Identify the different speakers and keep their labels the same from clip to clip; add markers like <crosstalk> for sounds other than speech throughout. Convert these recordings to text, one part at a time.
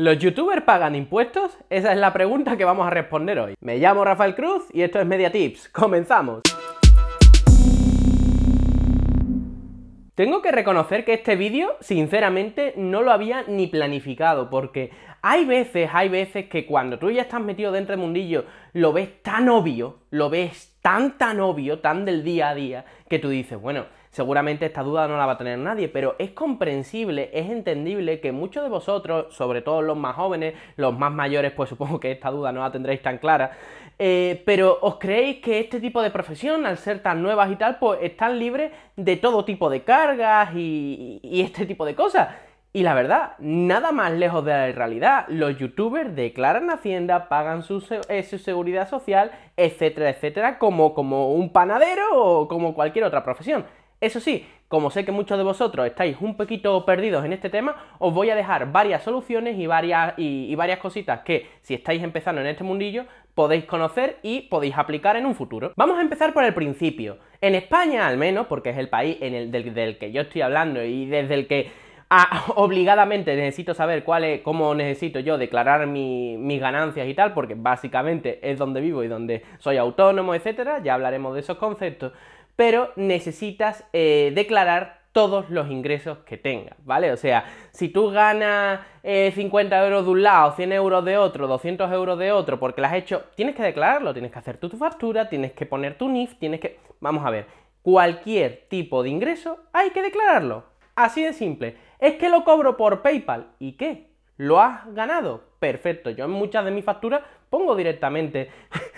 Speaker 1: ¿Los youtubers pagan impuestos? Esa es la pregunta que vamos a responder hoy. Me llamo Rafael Cruz y esto es Media Tips. ¡Comenzamos! Tengo que reconocer que este vídeo, sinceramente, no lo había ni planificado, porque hay veces, hay veces que cuando tú ya estás metido dentro del mundillo, lo ves tan obvio, lo ves tan tan obvio, tan del día a día, que tú dices, bueno, Seguramente esta duda no la va a tener nadie, pero es comprensible, es entendible que muchos de vosotros, sobre todo los más jóvenes, los más mayores, pues supongo que esta duda no la tendréis tan clara, eh, pero os creéis que este tipo de profesión, al ser tan nuevas y tal, pues están libres de todo tipo de cargas y, este tipo de cosas. Y la verdad, nada más lejos de la realidad. Los youtubers declaran Hacienda, pagan su, eh, seguridad social, etcétera, etcétera, como, como un panadero o como cualquier otra profesión. Eso sí, como sé que muchos de vosotros estáis un poquito perdidos en este tema, os voy a dejar varias soluciones y varias, y, varias cositas que, si estáis empezando en este mundillo, podéis conocer y podéis aplicar en un futuro. Vamos a empezar por el principio. En España, al menos, porque es el país del, que yo estoy hablando y desde el que <laughs> obligadamente necesito saber cuál cómo necesito yo declarar mis ganancias y tal, porque básicamente es donde vivo y donde soy autónomo, etcétera. Ya hablaremos de esos conceptos pero necesitas eh, declarar todos los ingresos que tengas, ¿vale? O sea, si tú ganas 50 eh, euros de un lado, 100 euros de otro, 200 euros de otro, porque lo has hecho, tienes que declararlo, tienes que hacer tú tu factura, tienes que poner tu NIF, tienes que... Vamos a ver, cualquier tipo de ingreso hay que declararlo. Así de simple. Es que lo cobro por PayPal. ¿Y qué? ¿Lo has ganado? Perfecto. Yo en muchas de mis facturas pongo directamente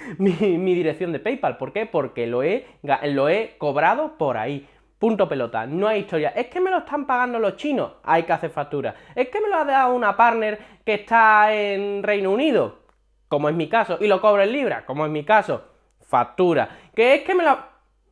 Speaker 1: <laughs> mi, dirección de PayPal. ¿Por qué? Porque lo he, lo he cobrado por ahí. Punto pelota, no hay historia. Es que me lo están pagando los chinos, hay que hacer factura. Es que me lo ha dado una partner que está en Reino Unido, como es mi caso, y lo cobro en libra, como es mi caso, factura. Que es que me lo...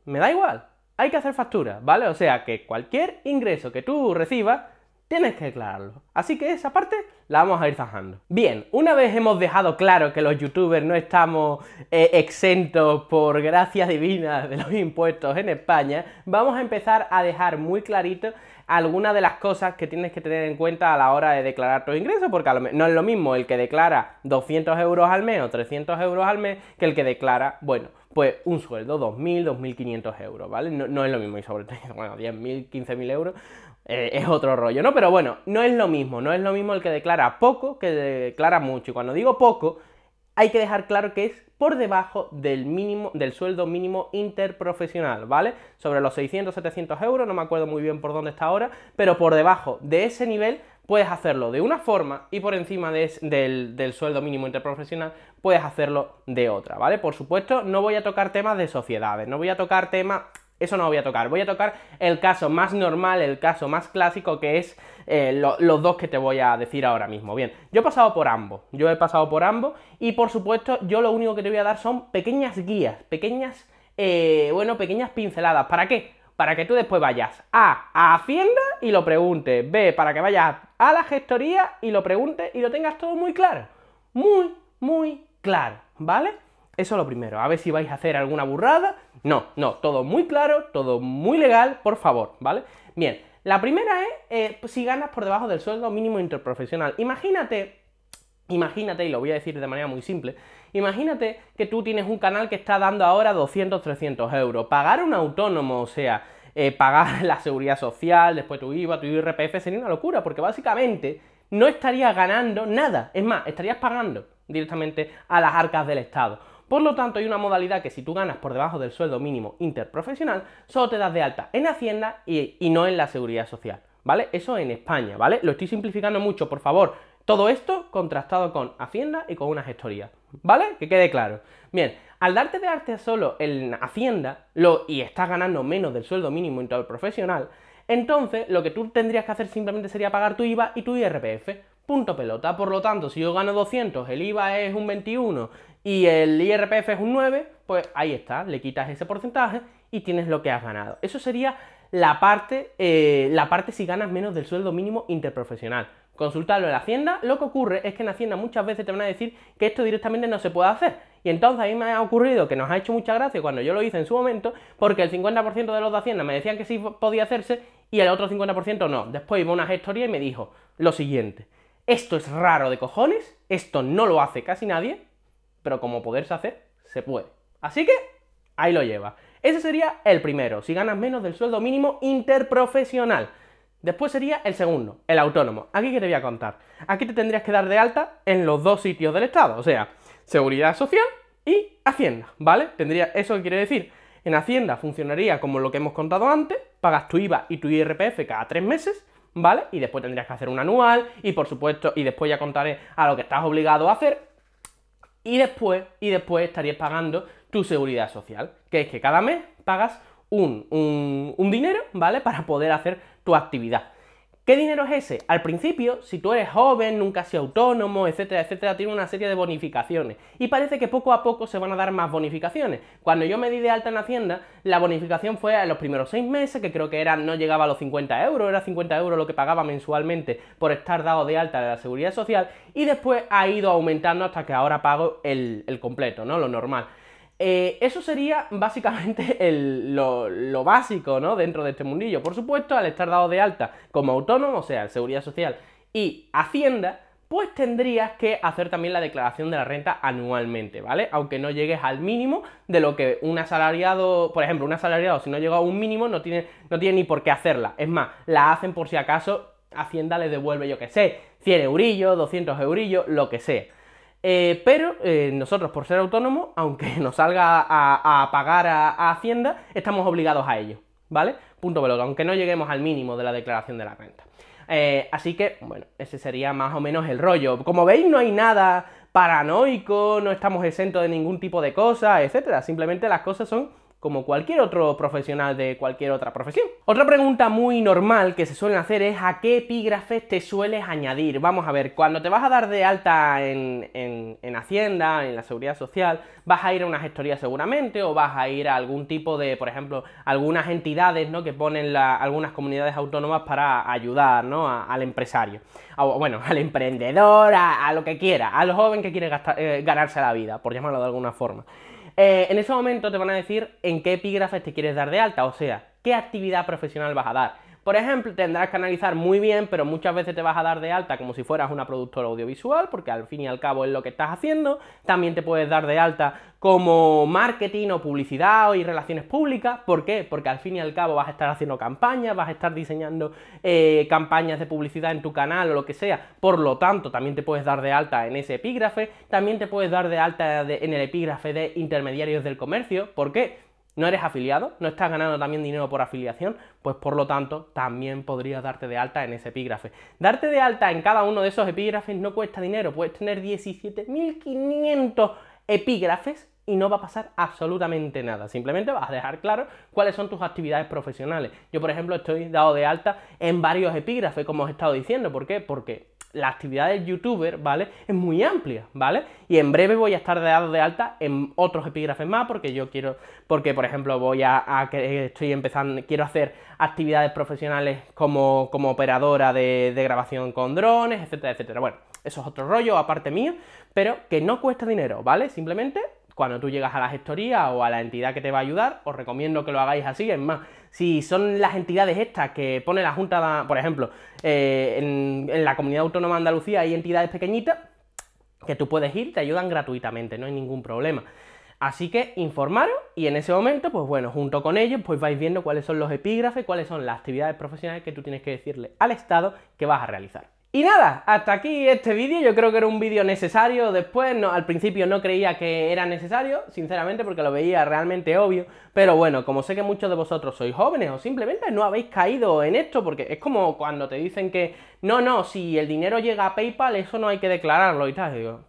Speaker 1: Me da igual, hay que hacer factura, ¿vale? O sea que cualquier ingreso que tú recibas, tienes que aclararlo. Así que esa parte la vamos a ir zanjando. Bien, una vez hemos dejado claro que los youtubers no estamos eh, exentos por gracia divina de los impuestos en España, vamos a empezar a dejar muy clarito algunas de las cosas que tienes que tener en cuenta a la hora de declarar tus ingresos, porque no es lo mismo el que declara 200 euros al mes o 300 euros al mes que el que declara, bueno, pues un sueldo, 2.000, 2.500 euros, ¿vale? No, es lo mismo, y sobre todo, <laughs> bueno, 10.000, 15.000 euros eh, es otro rollo, ¿no? Pero bueno, no es lo mismo, no es lo mismo el que declara poco que declara mucho. Y cuando digo poco, hay que dejar claro que es por debajo del mínimo del sueldo mínimo interprofesional, ¿vale? Sobre los 600, 700 euros, no me acuerdo muy bien por dónde está ahora, pero por debajo de ese nivel puedes hacerlo de una forma y por encima del, del, sueldo mínimo interprofesional puedes hacerlo de otra, ¿vale? Por supuesto, no voy a tocar temas de sociedades, no voy a tocar temas eso no voy a tocar. Voy a tocar el caso más normal, el caso más clásico, que es eh, los dos que te voy a decir ahora mismo. Bien, yo he pasado por ambos, yo he pasado por ambos y por supuesto yo lo único que te voy a dar son pequeñas guías, pequeñas, eh, bueno, pequeñas pinceladas. ¿Para qué? Para que tú después vayas A, a Hacienda y lo preguntes. B, para que vayas a la gestoría y lo preguntes y lo tengas todo muy claro. Muy, muy claro, ¿vale? Eso es lo primero. A ver si vais a hacer alguna burrada no, no, todo muy claro, todo muy legal, por favor, ¿vale? Bien, la primera es eh, pues, si ganas por debajo del sueldo mínimo interprofesional. Imagínate, imagínate, y lo voy a decir de manera muy simple, imagínate que tú tienes un canal que está dando ahora 200, 300 euros. Pagar un autónomo, o sea, eh, pagar <laughs> la seguridad social, después tu IVA, tu IRPF, sería una locura, porque básicamente no estarías ganando nada. Es más, estarías pagando directamente a las arcas del Estado. Por lo tanto, hay una modalidad que si tú ganas por debajo del sueldo mínimo interprofesional, solo te das de alta en Hacienda y, no en la Seguridad Social. ¿Vale? Eso en España, ¿vale? Lo estoy simplificando mucho, por favor. Todo esto contrastado con Hacienda y con una gestoría, ¿vale? Que quede claro. Bien, al darte de arte solo en Hacienda lo, y estás ganando menos del sueldo mínimo interprofesional, entonces lo que tú tendrías que hacer simplemente sería pagar tu IVA y tu IRPF. Punto pelota. Por lo tanto, si yo gano 200, el IVA es un 21 y el IRPF es un 9, pues ahí está, le quitas ese porcentaje y tienes lo que has ganado. Eso sería la parte, eh, la parte si ganas menos del sueldo mínimo interprofesional. Consultarlo en Hacienda, lo que ocurre es que en Hacienda muchas veces te van a decir que esto directamente no se puede hacer. Y entonces a me ha ocurrido que nos ha hecho mucha gracia cuando yo lo hice en su momento, porque el 50% de los de Hacienda me decían que sí podía hacerse y el otro 50% no. Después iba una gestoría y me dijo lo siguiente, esto es raro de cojones, esto no lo hace casi nadie, pero como poderse hacer, se puede. Así que ahí lo lleva. Ese sería el primero, si ganas menos del sueldo mínimo interprofesional. Después sería el segundo, el autónomo. Aquí que te voy a contar. Aquí te tendrías que dar de alta en los dos sitios del Estado, o sea, Seguridad Social y Hacienda, ¿vale? Tendría, eso que quiere decir, en Hacienda funcionaría como lo que hemos contado antes, pagas tu IVA y tu IRPF cada tres meses, ¿vale? Y después tendrías que hacer un anual y por supuesto, y después ya contaré a lo que estás obligado a hacer, y después, y después estarías pagando tu seguridad social, que es que cada mes pagas un, un dinero, ¿vale? <laughs> Para poder hacer tu actividad. ¿Qué dinero es ese? Al principio, si tú eres joven, nunca has sido autónomo, etcétera, etcétera, tiene una serie de bonificaciones. Y parece que poco a poco se van a dar más bonificaciones. Cuando yo me di de alta en Hacienda, la bonificación fue en los primeros seis meses, que creo que no llegaba a los 50 euros, era 50 euros lo que pagaba mensualmente por estar dado de alta de la seguridad social, y después ha ido aumentando hasta que ahora pago el, el completo, ¿no? Lo normal. Eh, eso sería básicamente <laughs> lo, básico ¿no? dentro de este mundillo. Por supuesto, al estar dado de alta como autónomo, o sea, Seguridad Social y Hacienda, pues tendrías que hacer también la declaración de la renta anualmente, ¿vale? Aunque no llegues al mínimo de lo que un asalariado, por ejemplo, un asalariado si no llega a un mínimo no tiene, no tiene ni por qué hacerla. Es más, la hacen por si acaso Hacienda le devuelve, yo qué sé, 100 eurillos, 200 eurillos, lo que sea. Eh, pero eh, nosotros, por ser autónomos, aunque <laughs> nos salga a, pagar a, Hacienda, estamos obligados a ello, ¿vale? Punto pelota, aunque no lleguemos al mínimo de la declaración de la renta. Eh, así que, bueno, ese sería más o menos el rollo. Como veis, no hay nada paranoico, no estamos exentos de ningún tipo de cosa, etcétera. Simplemente las cosas son como cualquier otro profesional de cualquier otra profesión. Otra pregunta muy normal que se suelen hacer es ¿a qué epígrafes te sueles añadir? Vamos a ver, cuando te vas a dar de alta en, Hacienda, en la Seguridad Social, vas a ir a una gestoría seguramente o vas a ir a algún tipo de, por ejemplo, algunas entidades ¿no? que ponen algunas comunidades autónomas para ayudar ¿no? al empresario, bueno, al emprendedor, a, lo que quiera, al joven que quiere eh, ganarse la vida, por llamarlo de alguna forma. Eh, en ese momento te van a decir en qué epígrafes te quieres dar de alta, o sea, qué actividad profesional vas a dar. Por ejemplo, tendrás que analizar muy bien, pero muchas veces te vas a dar de alta como si fueras una productora audiovisual, porque al fin y al cabo es lo que estás haciendo. También te puedes dar de alta como marketing o publicidad y relaciones públicas. ¿Por qué? Porque al fin y al cabo vas a estar haciendo campañas, vas a estar diseñando eh, campañas de publicidad en tu canal o lo que sea. Por lo tanto, también te puedes dar de alta en ese epígrafe. También te puedes dar de alta en el epígrafe de intermediarios del comercio. ¿Por qué? no eres afiliado, no estás ganando también dinero por afiliación, pues por lo tanto también podrías darte de alta en ese epígrafe. Darte de alta en cada uno de esos epígrafes no cuesta dinero, puedes tener 17.500 epígrafes y no va a pasar absolutamente nada. Simplemente vas a dejar claro cuáles son tus actividades profesionales. Yo, por ejemplo, estoy dado de alta en varios epígrafes, como os he estado diciendo. ¿Por qué? Porque la actividad del youtuber, ¿vale? Es muy amplia, ¿vale? Y en breve voy a estar dado de alta en otros epígrafes más porque yo quiero, porque por ejemplo voy a, estoy empezando, quiero hacer actividades profesionales como, como operadora de, de grabación con drones, etcétera, etcétera. Bueno, eso es otro rollo aparte mío, pero que no cuesta dinero, ¿vale? Simplemente cuando tú llegas a la gestoría o a la entidad que te va a ayudar, os recomiendo que lo hagáis así. Es más, si son las entidades estas que pone la Junta, por ejemplo, eh, en, en la Comunidad Autónoma de Andalucía hay entidades pequeñitas que tú puedes ir, te ayudan gratuitamente, no hay ningún problema. Así que informaros y en ese momento, pues bueno, junto con ellos, pues vais viendo cuáles son los epígrafes, cuáles son las actividades profesionales que tú tienes que decirle al Estado que vas a realizar. Y nada, hasta aquí este vídeo, yo creo que era un vídeo necesario, después al principio no creía que era necesario, sinceramente porque lo veía realmente obvio, pero bueno, como sé que muchos de vosotros sois jóvenes o simplemente no habéis caído en esto, porque es como cuando te dicen que no, no, si el dinero llega a PayPal, eso no hay que declararlo y tal, digo,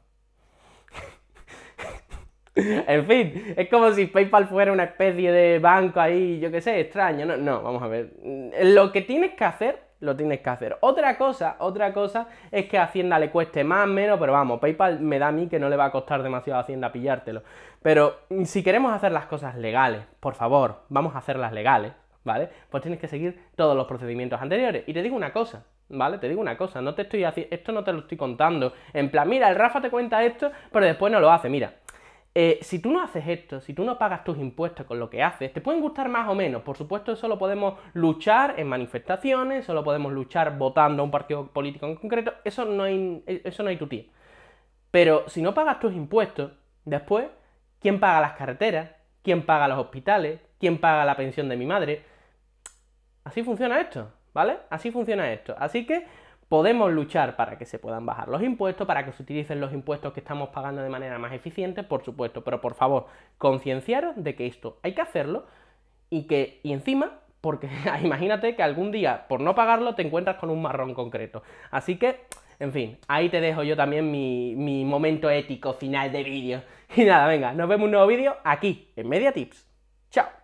Speaker 1: <laughs> en fin, es como si PayPal fuera una especie de banco ahí, yo qué sé, extraño. No, no, vamos a ver. Lo que tienes que hacer lo tienes que hacer. Otra cosa, otra cosa es que a Hacienda le cueste más, menos, pero vamos, PayPal me da a mí que no le va a costar demasiado a Hacienda pillártelo. Pero mm, si queremos hacer las cosas legales, por favor, vamos a hacerlas legales, ¿vale? Pues tienes que seguir todos los procedimientos anteriores. Y te digo una cosa, ¿vale? Te digo una cosa, no te estoy haciendo, esto no te lo estoy contando. En plan, mira, el Rafa te cuenta esto, pero después no lo hace, mira. Eh, si tú no haces esto, si tú no pagas tus impuestos con lo que haces, te pueden gustar más o menos. Por supuesto, eso lo podemos luchar en manifestaciones, solo podemos luchar votando a un partido político en concreto, eso no hay, eh, eso no hay tu tía. Pero si no pagas tus impuestos, después, ¿quién paga las carreteras? ¿Quién paga los hospitales? ¿Quién paga la pensión de mi madre? Así funciona esto, ¿vale? Así funciona esto. Así que podemos luchar para que se puedan bajar los impuestos, para que se utilicen los impuestos que estamos pagando de manera más eficiente, por supuesto, pero por favor, concienciaros de que esto hay que hacerlo y que, y encima, porque <laughs> imagínate que algún día, por no pagarlo, te encuentras con un marrón concreto. Así que, en fin, ahí te dejo yo también mi, mi momento ético final de vídeo. <laughs> Y nada, venga, nos vemos en un nuevo vídeo aquí, en Media Tips. ¡Chao!